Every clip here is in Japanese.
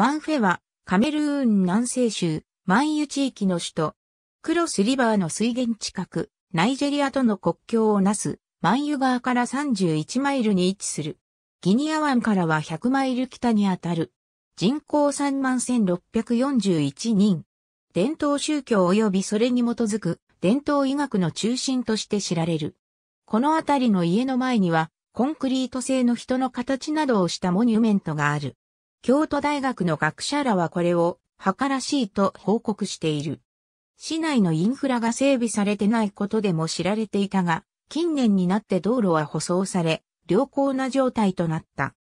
マンフェは、カメルーン南西州、マンユ地域の首都、クロスリバーの水源近く、ナイジェリアとの国境をなす、マンユ川から31マイルに位置する。ギニア湾からは100マイル北にあたる。人口31,641人。伝統宗教及びそれに基づく伝統医学の中心として知られる。この辺りの家の前には、コンクリート製の人の形などをしたモニュメントがある。京都大学の学者らはこれを、からしいと報告している。市内のインフラが整備されてないことでも知られていたが、近年になって道路は舗装され、良好な状態となった。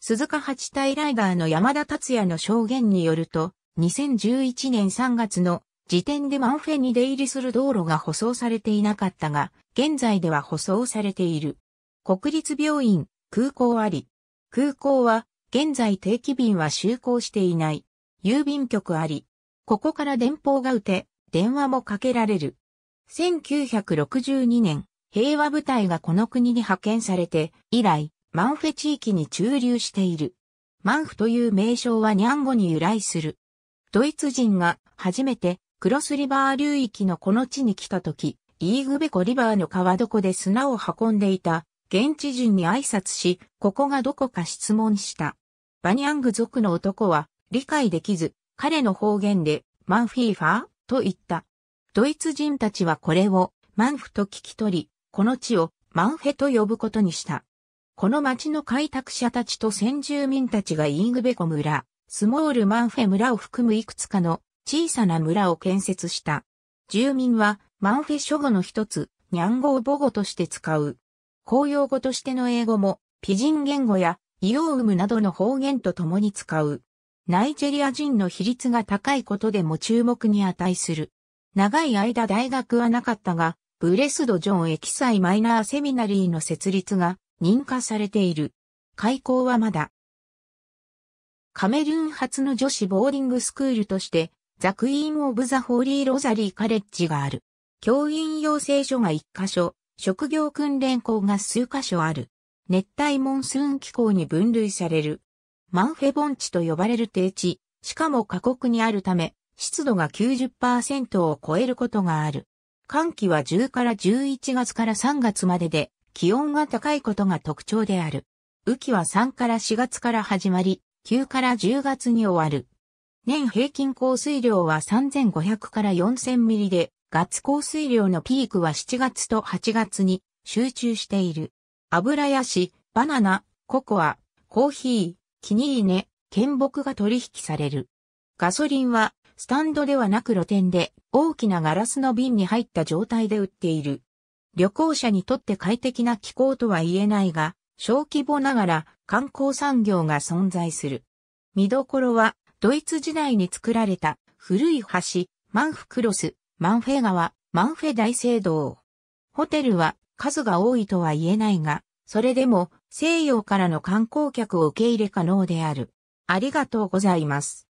鈴鹿八体ライダーの山田達也の証言によると、2011年3月の時点でマンフェに出入りする道路が舗装されていなかったが、現在では舗装されている。国立病院、空港あり。空港は現在定期便は就航していない。郵便局あり、ここから電報が打て、電話もかけられる。1962年、平和部隊がこの国に派遣されて、以来、マンフェ地域に駐留している。マンフという名称はニャンゴに由来する。ドイツ人が初めてクロスリバー流域のこの地に来た時、イーグベコリバーの川床で砂を運んでいた現地人に挨拶し、ここがどこか質問した。バニャング族の男は理解できず、彼の方言でマンフィーファーと言った。ドイツ人たちはこれをマンフと聞き取り、この地をマンフェと呼ぶことにした。この町の開拓者たちと先住民たちがイングベコ村、スモールマンフェ村を含むいくつかの小さな村を建設した。住民はマンフェ諸語の一つ、ニャン語を母語として使う。公用語としての英語も、ピジン言語やイオウムなどの方言と共に使う。ナイジェリア人の比率が高いことでも注目に値する。長い間大学はなかったが、ブレスド・ジョン・エキサイ・マイナー・セミナリーの設立が認可されている。開校はまだ。カメルーン初の女子ボーリングスクールとして、ザ・クイーン・オブ・ザ・ホーリー・ロザリー・カレッジがある。教員養成所が1カ所、職業訓練校が数カ所ある。熱帯モンスーン気候に分類される。マンフェ盆地と呼ばれる低地、しかも過酷にあるため、湿度が90%を超えることがある。寒気は10から11月から3月までで、気温が高いことが特徴である。雨季は3から4月から始まり、9から10月に終わる。年平均降水量は3500から4000ミリで、月降水量のピークは7月と8月に集中している。油やし、バナナ、ココア、コーヒー、キニーネ、剣木が取引される。ガソリンは、スタンドではなく露店で、大きなガラスの瓶に入った状態で売っている。旅行者にとって快適な気候とは言えないが、小規模ながら観光産業が存在する。見どころは、ドイツ時代に作られた古い橋、マンフクロス、マンフェ川、マンフェ大聖堂。ホテルは数が多いとは言えないが、それでも西洋からの観光客を受け入れ可能である。ありがとうございます。